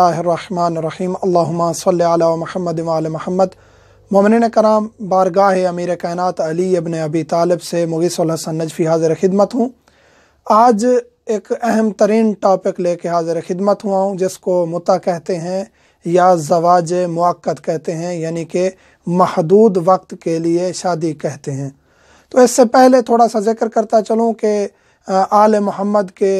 रहीम अल्लाम सल महमद वाल महमद ममिन कराम बारगाह अमीर कैनात अली अबन अबी तालब से मुग़ी नजफ़ी हाज़िर खिदमत हूँ आज एक अहम तरीन टॉपिक लेके हाजिर खिदमत हुआ हूँ जिसको मुता कहते हैं या जवाज मौक़त कहते हैं यानी कि महदूद वक्त के लिए शादी कहते हैं तो इससे पहले थोड़ा सा जिक्र करता चलूँ कि आल मोहम्मद के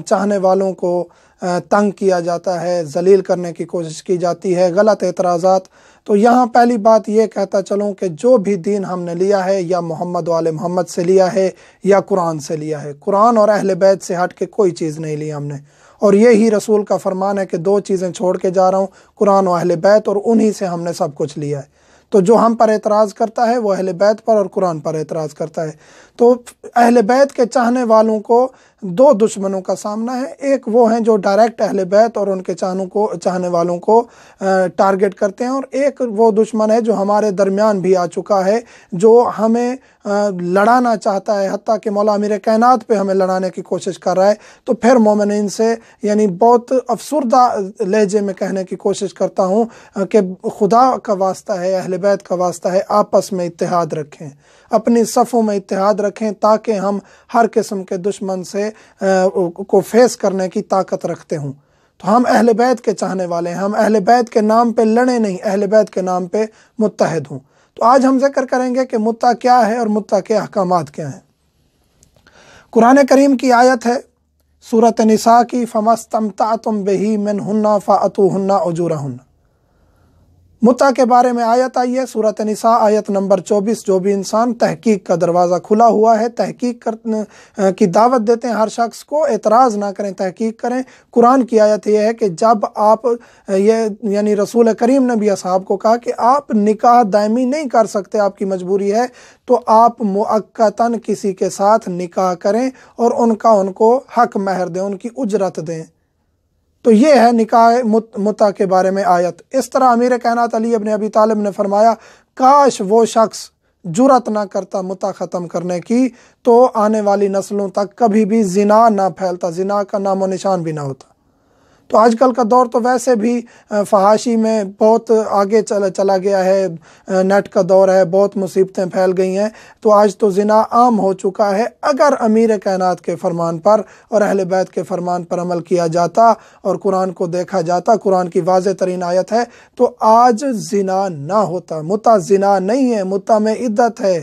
चाहने वालों को तंग किया जाता है जलील करने की कोशिश की जाती है गलत एतराज़ा तो यहाँ पहली बात यह कहता चलूँ कि जो भी दीन हमने लिया है या मोहम्मद वाल मोहम्मद से लिया है या कुरान से लिया है कुरान और अहल बैत से हट के कोई चीज़ नहीं ली हमने और ये ही रसूल का फरमान है कि दो चीज़ें छोड़ के जा रहा हूँ कुरान और अहल बैत और उन्हीं से हमने सब कुछ लिया है तो जो हम पर एतराज़ करता है वह अहल बैत पर और कुरान पर एतराज़ करता है तो अहल बैत के चाहने वालों को दो दुश्मनों का सामना है एक वो हैं जो डायरेक्ट अहल बैत और उनके चाहनों को चाहने वालों को टारगेट करते हैं और एक वो दुश्मन है जो हमारे दरमियान भी आ चुका है जो हमें लड़ाना चाहता है हती कि मौला अमीर कैनात पे हमें लड़ाने की कोशिश कर रहा है तो फिर मोमिन से यानी बहुत अफसरदा लहजे में कहने की कोशिश करता हूँ कि खुदा का वास्ता है अहल बैत का वास्ता है आपस में इतिहाद रखें अपनी सफ़ों में इतिहाद रखें ताकि हम हर किस्म के दुश्मन से को फेस करने की ताकत रखते हूँ तो हम अहल बैत के चाहने वाले हैं हम अहल बैत के नाम पे लड़े नहीं अहल बैत के नाम पे मुतहद हूँ तो आज हम जिक्र करेंगे कि मुता क्या है और मुता के अहकाम क्या हैं कुरान करीम की आयत है सूरत निसा की फमस्तम तुम बेही मिन हन्ना फ़ातु हन्ना उजूरा हन्ना मुता के बारे में आयत आई है सूरत निसा आयत नंबर 24 जो भी इंसान तहकीक का दरवाज़ा खुला हुआ है तहकीक कर की दावत देते हैं हर शख्स को एतराज़ ना करें तहकीक करें कुरान की आयत यह है कि जब आप ये यानी रसूल करीम ने भी को कहा कि आप निकाह दायमी नहीं कर सकते आपकी मजबूरी है तो आप मक्ता किसी के साथ निकाह करें और उनका उनको हक महर दें उनकी उजरत दें तो ये है निकाय मुत, मुता के बारे में आयत इस तरह अमीर कहनात अली अपने अभी तालब ने फरमाया काश वो शख्स जुरत ना करता मुता ख़त्म करने की तो आने वाली नस्लों तक कभी भी जिना ना फैलता जिना का नामो निशान भी ना होता तो आजकल का दौर तो वैसे भी फहाशी में बहुत आगे चला चला गया है नेट का दौर है बहुत मुसीबतें फैल गई हैं तो आज तो ज़िना आम हो चुका है अगर अमीर कायनात के फरमान पर और अहल बैत के फरमान पर अमल किया जाता और कुरान को देखा जाता कुरान की वाज तरीन आयत है तो आज ज़िना ना होता मुता ज़िना नहीं है मुता में इद्दत है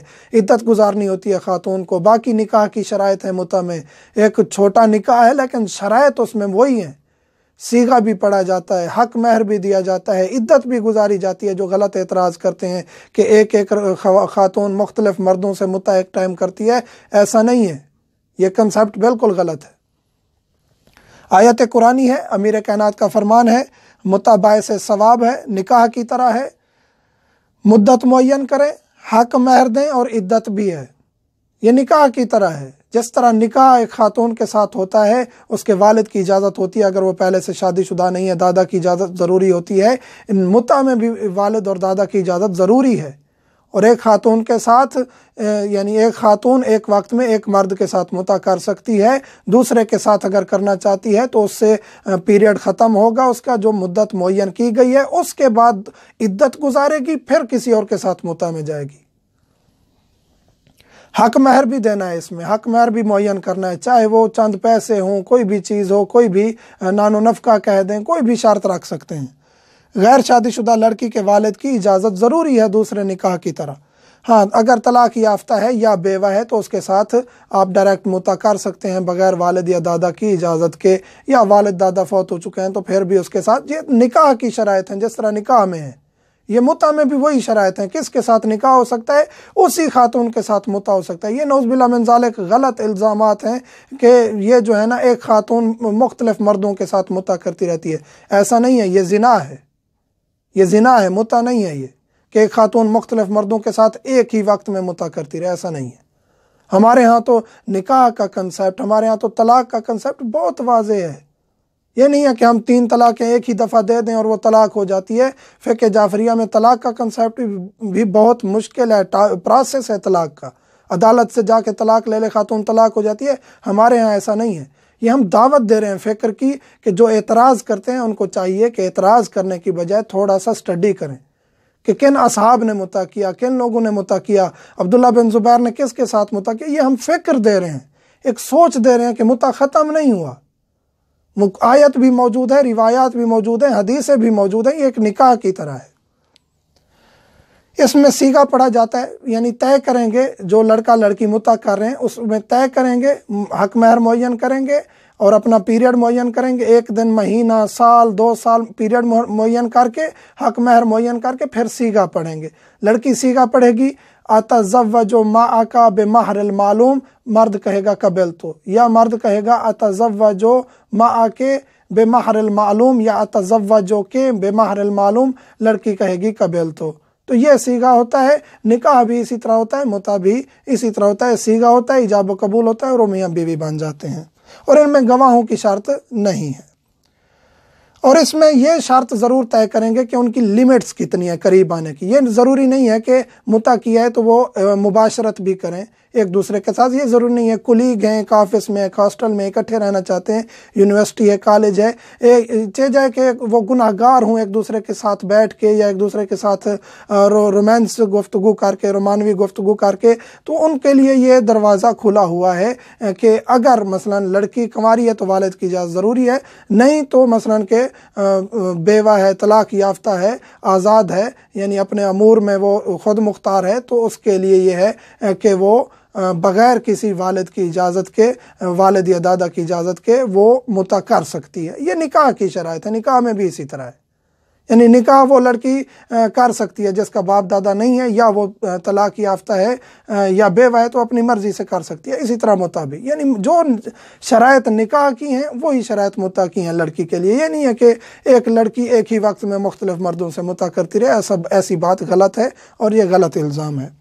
इद्दत गुजारनी होती है ख़ातून को बाकी निकाह की शरात है मुता में एक छोटा निकाह है लेकिन शरात उसमें वही है सीगा भी पढ़ा जाता है हक महर भी दिया जाता है इद्दत भी गुजारी जाती है जो गलत एतराज़ करते हैं कि एक एक खातून मुख्तलिफ मर्दों से मुतक टाइम करती है ऐसा नहीं है यह कंसेप्ट बिल्कुल गलत है आयत कुरानी है अमीर कायनात का फरमान है मुताबा से सवाब है निकाह की तरह है मुद्दत मुन करें हक महर दें और इद्दत भी है ये निकाह की तरह है जिस तरह निकाह एक खातून के साथ होता है उसके वालिद की इजाज़त होती है अगर वो पहले से शादीशुदा नहीं है दादा की इजाज़त ज़रूरी होती है इन मुता में भी वालिद और दादा की इजाज़त ज़रूरी है और एक खातून के साथ यानी एक खातून एक वक्त में एक मर्द के साथ मुता कर सकती है दूसरे के साथ अगर करना चाहती है तो उससे पीरियड ख़त्म होगा उसका जो मुद्दत मुन की गई है उसके बाद इद्दत गुजारेगी फिर किसी और के साथ मुता में जाएगी हक महर भी देना है इसमें हक महर भी मुन करना है चाहे वो चंद पैसे हों कोई भी चीज़ हो कोई भी नानो नफका कह दें कोई भी शर्त रख सकते हैं गैर शादीशुदा लड़की के वालद की इजाज़त ज़रूरी है दूसरे निकाह की तरह हाँ अगर तलाक याफ्ता है या बेवा है तो उसके साथ आप डायरेक्ट मुता कर सकते हैं बगैर वालद या दादा की इजाज़त के या वालद दादा फौत हो चुके हैं तो फिर भी उसके साथ ये निकाह की शरात हैं जिस तरह निकाह में है ये मुता में भी वही शरात हैं किसके साथ निकाह हो सकता है उसी खातून के साथ मुता हो सकता है ये नौजबिला मंजालक गलत इल्ज़ाम हैं कि ये जो है ना एक खातून मुख्तलफ मर्दों के साथ मुता करती रहती है ऐसा नहीं है ये जिना है ये जिना है मुता नहीं है ये कि एक खातून मुख्तलफ मर्दों के साथ एक ही वक्त में मुता करती रहे ऐसा नहीं है हमारे यहाँ तो निकाह का कंसेप्ट हमारे यहाँ तो तलाक का कंसेप्ट बहुत वाज है ये नहीं है कि हम तीन तलाक़ें एक ही दफ़ा दे दें और वो तलाक हो जाती है फ़िक जाफरिया में तलाक का कंसेप्ट भी बहुत मुश्किल है प्रोसेस है तलाक का अदालत से जाके तलाक ले ले खातून तलाक हो जाती है हमारे यहाँ ऐसा नहीं है ये हम दावत दे रहे हैं फ़िक्र की कि जो एतराज़ करते हैं उनको चाहिए कि एतराज़ करने की बजाय थोड़ा सा स्टडी करें कि किन असहाब ने मुता किया किन लोगों ने मुता किया अब्दुल्ला बिन ज़ुबैर ने किसके साथ मुता किया ये हम फ़िक्र दे रहे हैं एक सोच दे रहे हैं कि मुता ख़त्म नहीं हुआ आयत भी मौजूद है रिवायात भी मौजूद है हदीसें भी मौजूद हैं ये एक निकाह की तरह है इसमें सीगा पढ़ा जाता है यानी तय करेंगे जो लड़का लड़की मुता कर रहे हैं उसमें तय करेंगे हक महर मुन करेंगे और अपना पीरियड मुन करेंगे एक दिन महीना साल दो साल पीरियड मुन करके हक महर मुन करके फिर सीगा पढ़ेंगे लड़की सीगा पढ़ेगी जो मा आका बे माहरल मालूम मर्द कहेगा कबेल तो या मर्द कहेगा जो मा आके माहरल मालूम या जो के बे माहरल मालूम लड़की कहेगी कबेल तो तो ये सीगा होता है निकाह भी इसी तरह होता है मुता भी इसी तरह होता है सीगा होता है ईजाब कबूल होता है और मियाँ बीवी बन जाते हैं और इनमें गवाहों की शर्त नहीं है और इसमें यह शर्त ज़रूर तय करेंगे कि उनकी लिमिट्स कितनी है करीब आने की यह ज़रूरी नहीं है कि मुता किया है तो वो मुबाशरत भी करें एक दूसरे के साथ ये ज़रूरी नहीं है कुलीग हैं एक ऑफिस में एक हॉस्टल में इकट्ठे रहना चाहते हैं यूनिवर्सिटी है कॉलेज है चे जाए कि वो गुनाहगार हूँ एक दूसरे के साथ बैठ के या एक दूसरे के साथ रो, रोमांस गुफ्तु करके रोमानवी गुफ्तु करके तो उनके लिए ये दरवाज़ा खुला हुआ है कि अगर मसला लड़की कंवारी है तो वालद की इजाज़त ज़रूरी है नहीं तो मसला के बेवा है तलाक याफ्ता है आज़ाद है यानी अपने अमूर में वो ख़ुद मुख्तार है तो उसके लिए ये है कि वो बग़ैर किसी वालद की इजाज़त के वालद या दादा की इजाज़त के वो मुता कर सकती है ये निकाह की शराय है निकाह में भी इसी तरह है यानी निकाह वो लड़की कर सकती है जिसका बाप दादा नहीं है या वो तलाक याफ्ता है या बेवा है तो अपनी मर्ज़ी से कर सकती है इसी तरह मुताबिक यानी जो शरात निकाह की हैं वही शरात मुता की हैं लड़की के लिए ये नहीं है कि एक लड़की एक ही वक्त में मुख्तलिफ मर्दों से मुता करती रहे ऐसा ऐसी बात गलत है और ये गलत इल्ज़ाम है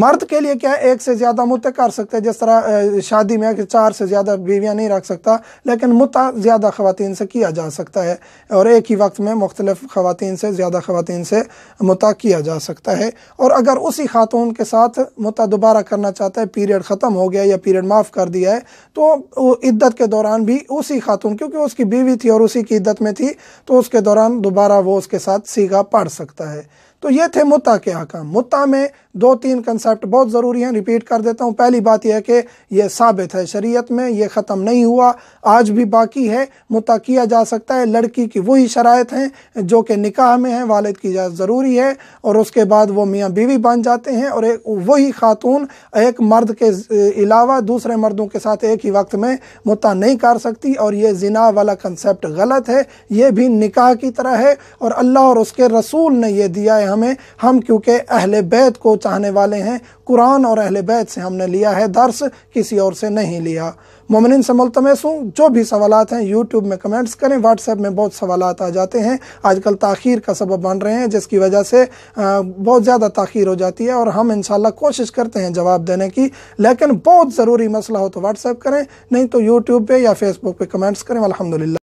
मर्द के लिए क्या है एक से ज़्यादा मुते कर सकते हैं जिस तरह शादी में चार से ज़्यादा बीवियाँ नहीं रख सकता लेकिन मुत ज़्यादा ख़वान से किया जा सकता है और एक ही वक्त में मुख्तलिफ़ ख़ातन से ज़्यादा खातन से मुता किया जा सकता है और अगर उसी खातून के साथ मुता दोबारा करना चाहता है पीरियड ख़त्म हो गया या पीरियड माफ़ कर दिया है तो इद्दत के दौरान भी उसी खातून क्योंकि उसकी बीवी थी और उसी की इद्दत में थी तो उसके दौरान दोबारा वो उसके साथ सीगा पढ़ सकता है तो ये थे मुता के अहकाम मुता में दो तीन कंसेप्ट बहुत ज़रूरी हैं रिपीट कर देता हूँ पहली बात यह है कि यह साबित है शरीयत में यह ख़त्म नहीं हुआ आज भी बाकी है मुता किया जा सकता है लड़की की वही शरात हैं जो कि निकाह में हैं वालद की इजाज़त ज़रूरी है और उसके बाद वो मियाँ बीवी बन जाते हैं और एक वही ख़ातून एक मर्द के अलावा दूसरे मर्दों के साथ एक ही वक्त में मुता नहीं कर सकती और ये जिना वाला कंसेप्ट गलत है ये भी निकाह की तरह है और अल्लाह और उसके रसूल ने यह दिया है हमें हम क्योंकि अहल बैत को चाहने वाले हैं कुरान और अहल बैत से हमने लिया है दर्स किसी और से नहीं लिया मोमिन से मुलतमस हूँ जो भी सवाल हैं यूट्यूब में कमेंट्स करें व्हाट्सएप में बहुत सवाल आ जाते हैं आजकल ताखिर का सबब बन रहे हैं जिसकी वजह से बहुत ज़्यादा तखीर हो जाती है और हम इंशाल्लाह कोशिश करते हैं जवाब देने की लेकिन बहुत ज़रूरी मसला हो तो व्हाट्सएप करें नहीं तो यूट्यूब पर या फेसबुक पर कमेंट्स करें अलहमदिल्ला